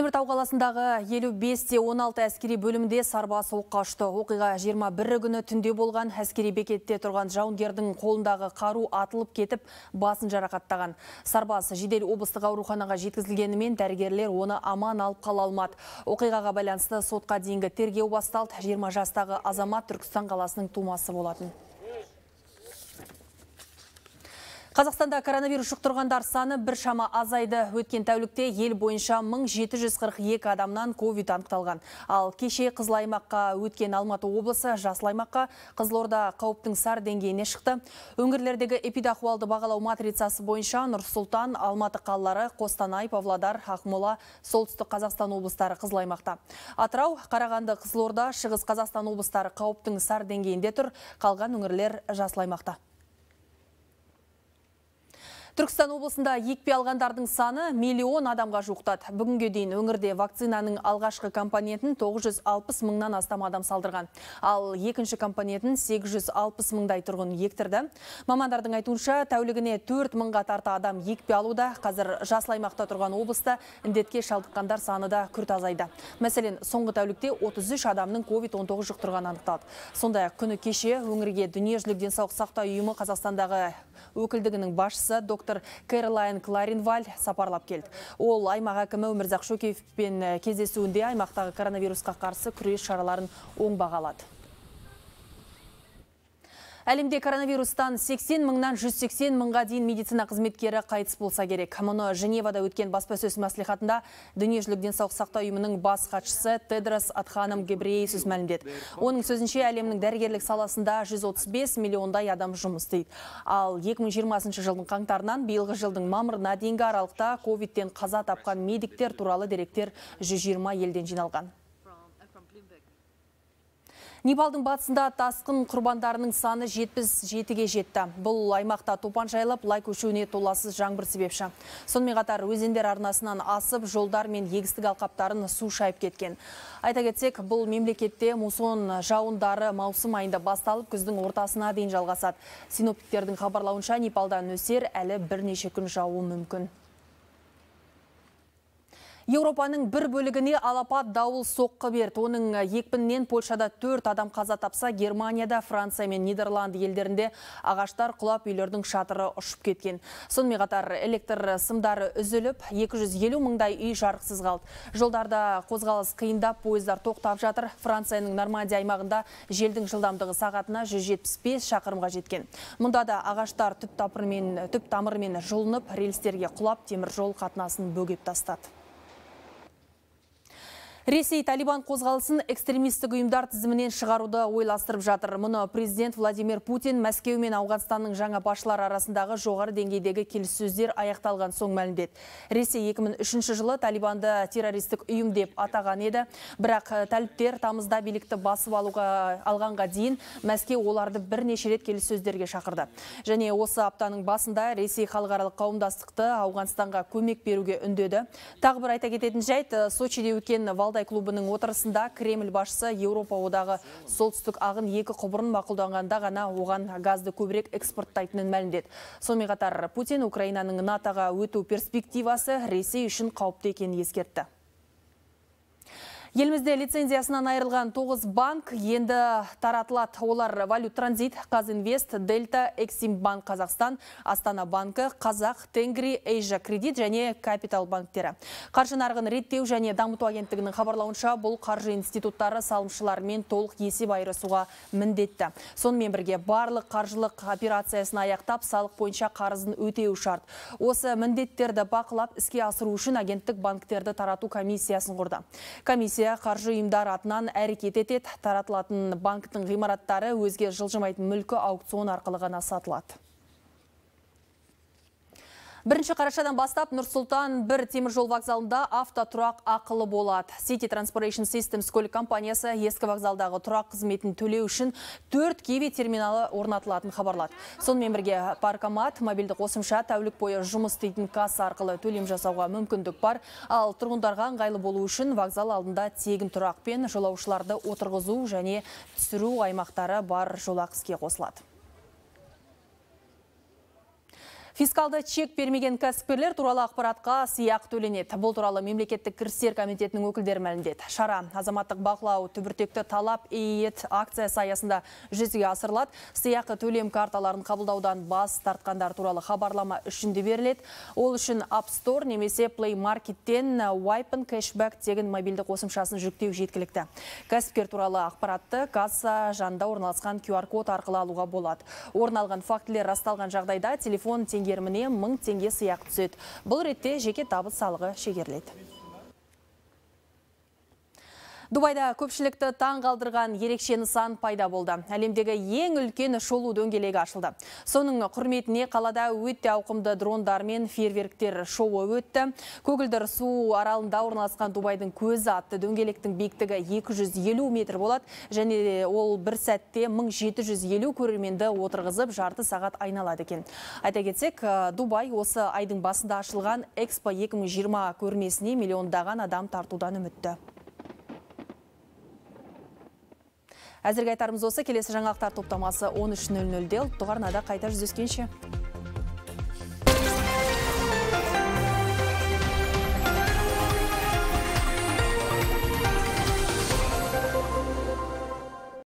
Теміртау қаласындағы 55 16 әскери бөлімде Сарбас оққашты ұшты. Оқиға 21 күні түнде болған әскери бекетте тұрған жауынгердің қолындағы қару атылып кетіп, басын жарақаттаған. Сарбас жидел облыстық ауруханаға жеткізілгенімен дәргерлер оны аман алып қала алмады. Оқиғаға байланысты сотқа дейінгі тергеу басталды. 20 жастағы азамат Түркістан қаласының тумасы болатын. Қазақстанда коронавирус жұқтырғандар саны бір шама азайды. Өткен тәулікте ел бойынша 1742 адамнан ковид анықталған. Ал кеше қызыл аймаққа өткен Алматы облысы жасыл аймаққа Қызылорда қауіптің сар деңгейіне шықты. Өңірлердегі эпидахуалды бағалау матрицасы бойынша Нұрсұлтан, Алматы қалалары, Қостанай, Павлодар, Ақмола, Солтүстік Қазақстан облыстары қызыл аймақта. Атырау, Қарағанды, Қызылорда, Шығыс Қазақстан облыстары қауіптің сар деңгейінде тұр, қалған өңірлер жасыл аймақта. Түркістан облысында екпе алғандардың саны миллион адамға жуықтады. Бүгінге дейін өңірде вакцинаның алғашқы компонентін 960 мыңнан астам адам салдырған. Ал екінші компонентін 860 мыңдай тұрғын ектірді. Мамандардың айтуынша тәулігіне 4 мыңға тарта адам екпе алуда. Қазір жасыл тұрған облыста індетке шалдыққандар саны да күрт азайды. Мәселен, соңғы тәулікте 33 адамның COVID-19 жұқтырғаны анықталды. Сондай күні кеше өңірге дүниежүзілік денсаулық сақтау ұйымы Қазақстандағы өкілдігінің басшысы доктор Кэролайн Кларинваль сапарлап келді. Ол аймақ әкімі Өмірзақ Шөкеевпен э, кездесуінде аймақтағы коронавирусқа қарсы күрес шараларын оң бағалады әлемде коронавирустан 80 мыңнан 180 мыңға дейін медицина қызметкері қайтыс болса керек мұны женевада өткен баспасөз мәслихатында дүниежүзілік денсаулық сақтау ұйымының бас хатшысы тедрос Гебрей сөз мәлімдеді оның сөзінше әлемнің дәрігерлік саласында 135 миллиондай адам жұмыс істейді ал 2020 жылдың қаңтарынан биылғы жылдың мамырына дейінгі аралықта COVID-тен қаза тапқан медиктер туралы деректер 120 елден жиналған Непалдың батысында тасқын құрбандарының саны 77-ге жетті. Бұл аймақта топан жайлап, лай көшуіне толасыз жаңбыр себепші. Сонымен қатар өзендер арнасынан асып, жолдар мен егістік алқаптарын су шайып кеткен. Айта кетсек, бұл мемлекетте мусон жауындары маусым айында басталып, күздің ортасына дейін жалғасады. Синоптиктердің хабарлауынша Непалда нөсер әлі бірнеше күн жауы мүмкін. Еуропаның бір бөлігіне алапат дауыл соққы берді. Оның э, екпіннен Польшада төрт адам қаза тапса, Германияда, Франция мен Нидерланд елдерінде ағаштар құлап үйлердің шатыры ұшып кеткен. Сонымен қатар электр сымдары үзіліп, 250 мыңдай үй жарықсыз қалды. Жолдарда қозғалыс қиындап, пойыздар тоқтап жатыр. Францияның Нормандия аймағында желдің жылдамдығы сағатына 175 шақырымға жеткен. Мұнда да ағаштар түп, түп жұлынып, рельстерге құлап темір жол қатынасын бөгеп тастады Ресей Талибан қозғалысын экстремистік ұйымдар тізімінен шығаруды ойластырып жатыр. Мұны президент Владимир Путин Мәскеу мен Ауғанстанның жаңа башылар арасындағы жоғары деңгейдегі келіссөздер аяқталған соң мәлімдеді. Ресей 2003 жылы Талибанды террористік ұйым деп атаған еді, бірақ э, тәліптер тамызда билікті басып алуға алғанға дейін Мәскеу оларды бірнеше рет келіссөздерге шақырды. Және осы аптаның басында Ресей халықаралық қауымдастықты Ауғанстанға көмек беруге үндеді. Тағы бір айта кететін жайт, э, Сочиде өткен валдай клубының отырысында Кремль басшысы Еуропа одағы солтүстік ағын екі құбырын мақұлданғанда ғана оған газды көбірек экспорттайтынын мәлімдеді. Сонымен қатар Путин Украинаның НАТОға өту перспективасы Ресей үшін қауіпті екенін ескертті. Елімізде лицензиясынан айырылған 9 банк енді таратылады. Олар валют транзит, Қазинвест, Дельта, Эксим банк Қазақстан, Астана Банкы, Қазақ, Тенгри, Эйжа кредит және капитал банктері. Қаржы нарығын реттеу және дамыту агенттігінің хабарлауынша бұл қаржы институттары салымшылармен толық есеп айырысуға міндетті. Сонымен бірге барлық қаржылық операциясын аяқтап салық бойынша қарызын өтеу шарт. Осы міндеттерді бақылап іске асыру үшін агенттік банктерді тарату комиссиясын құрды. Комиссия Қаржу қаржы атынан әрекет етеді. Таратылатын банктың ғимараттары өзге жылжымайтын мүлкі аукцион арқылы ғана сатылады. Бірінші қарашадан бастап Нұрсултан бір темір жол вокзалында автотұрақ ақылы болады. City Transportation Systems көлік компаниясы ескі вокзалдағы тұрақ қызметін төлеу үшін 4 кеви терминалы орнатылатын хабарлады. Сонымен бірге паркомат, мобильді қосымша тәулік бойы жұмыс істейтін касса арқылы төлем жасауға мүмкіндік бар. Ал тұрғындарға ыңғайлы болу үшін вокзал алдында тегін тұрақ пен жолаушыларды отырғызу және түсіру аймақтары бар жолақ іске қосылады. Фискалды чек бермеген кәсіпкерлер туралы ақпаратқа сияқ төленеді. Бұл туралы мемлекеттік кірістер комитетінің өкілдері мәлімдеді. Шара азаматтық бақылау түбіртекті талап ет акция аясында жүзге асырылады. Сыяқы төлем карталарын қабылдаудан бас тартқандар туралы хабарлама үшінде беріледі. Ол үшін App Store немесе Play marketтен Wipen Cashback тегін мобильді қосымшасын жүктеу жеткілікті. Кәсіпкер туралы ақпаратты касса жанында орналасқан QR-код арқылы алуға болады. Орналған фактілер расталған жағдайда телефон теңге теңгеріміне мың теңге сыяқ түседі бұл ретте жеке табыс салығы шегеріледі Дубайда көпшілікті таң қалдырған ерекше нысан пайда болды. Әлемдегі ең үлкен шолу дөңгелегі ашылды. Соның құрметіне қалада өтте ауқымды дрондар мен фейерверктер шоуы өтті. Көгілдір су аралында орналасқан Дубайдың көзі атты дөңгелектің биіктігі 250 метр болады және ол бір сәтте 1750 көрерменді отырғызып жарты сағат айналады екен. Айта кетсек, Дубай осы айдың басында ашылған Экспо 2020 көрмесіне миллиондаған адам тартудан үмітті. әзірге айтарымыз осы келесі жаңалықтар топтамасы 13.00 де нөл ұлттық қайта жүздескенше